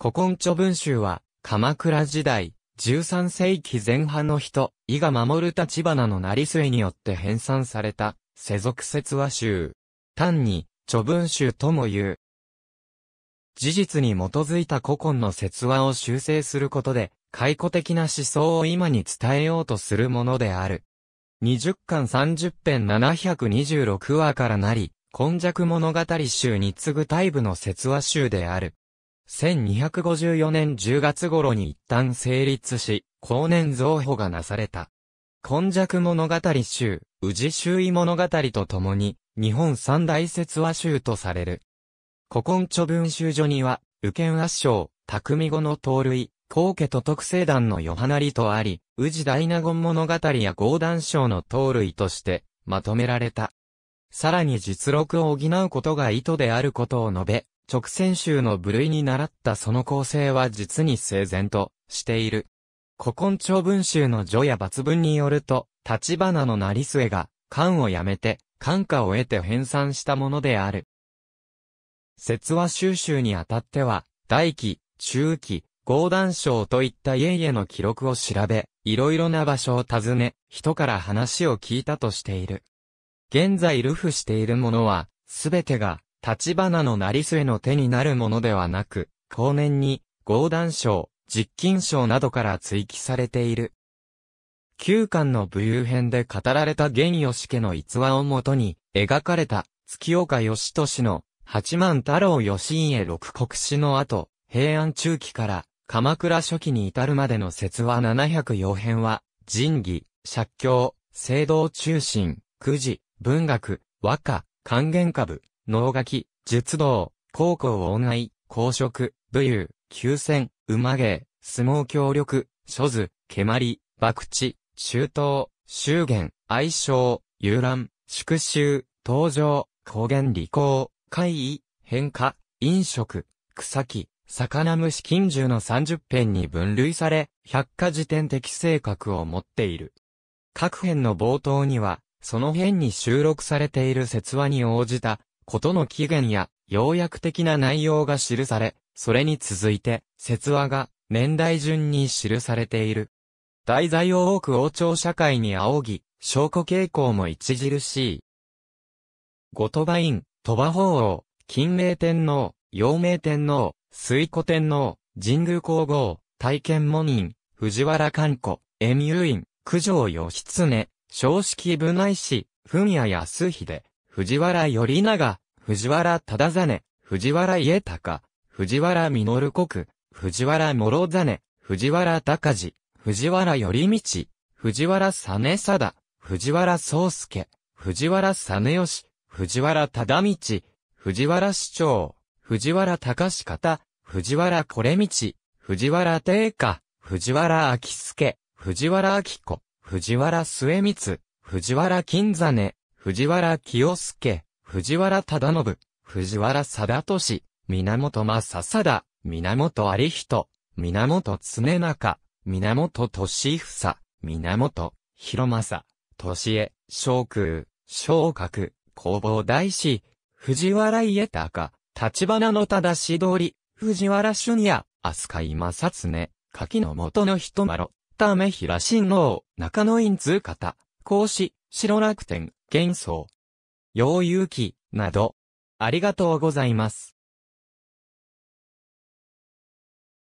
古今著文集は、鎌倉時代、13世紀前半の人、伊賀守る立花の成りすえによって編纂された、世俗説話集。単に、著文集とも言う。事実に基づいた古今の説話を修正することで、解雇的な思想を今に伝えようとするものである。20巻30編726話からなり、今弱物語集に次ぐタイ部の説話集である。1254年10月頃に一旦成立し、後年増補がなされた。今弱物語集、宇治周囲物語とともに、日本三大説話集とされる。古今著文集所には、右見圧勝、匠語の盗塁、高家と特性団のヨハナリとあり、宇治大納言物語や合談賞の盗塁として、まとめられた。さらに実録を補うことが意図であることを述べ、直線集の部類に習ったその構成は実に整然としている。古今長文集の序や抜文によると、立花の成末が、漢をやめて、漢化を得て編纂したものである。説話収集にあたっては、大期、中期、合談章といった家々の記録を調べ、いろいろな場所を訪ね、人から話を聞いたとしている。現在ルフしているものは、すべてが、立花の成りの手になるものではなく、後年に、合談賞、実金賞などから追記されている。旧館の武勇編で語られた源義家の逸話をもとに、描かれた、月岡義俊の、八幡太郎義家六国史の後、平安中期から、鎌倉初期に至るまでの説話704編は、仁義、借教、聖堂中心、くじ、文学、和歌、還元株、能書き、術道、高校恩愛、公職、武勇、休戦、馬芸、相撲協力、諸図、蹴鞠、博打、中東、修玄、愛称、遊覧、宿州、登場、高原理工、会議、変化、飲食、草木、魚虫金獣の30編に分類され、百科事典的性格を持っている。各編の冒頭には、その編に収録されている説話に応じたことの起源や、要約的な内容が記され、それに続いて、説話が、年代順に記されている。題材を多く王朝社会に仰ぎ、証拠傾向も著しい。後鳥羽院、鳥羽法王、金明天皇、陽明天皇、水古天皇、神宮皇后、大賢門院、藤原寛子、遠遊院、九条義経、正式部内史、文也康秀、藤原頼長、藤原忠真、藤原家隆、藤原実国、藤原諸真、藤原高治、藤原頼道、藤原実貞、藤原宗介、藤原実義、藤原忠道、藤原市長、藤原隆方、藤原これ道、藤原定家、藤原明介、藤原明子、藤原末光、藤原金真、藤原清介、藤原忠信、藤原貞俊、源正貞、源有人、源常中、源俊房、源広政、俊江、昇空、昇格、工房大師、藤原家高、立花の正し通り、藤原俊也、飛鳥井正常、柿の元の人まろ、ため平親王、中野院通方、孔子、白楽天、幻想、陽勇気、など、ありがとうございます。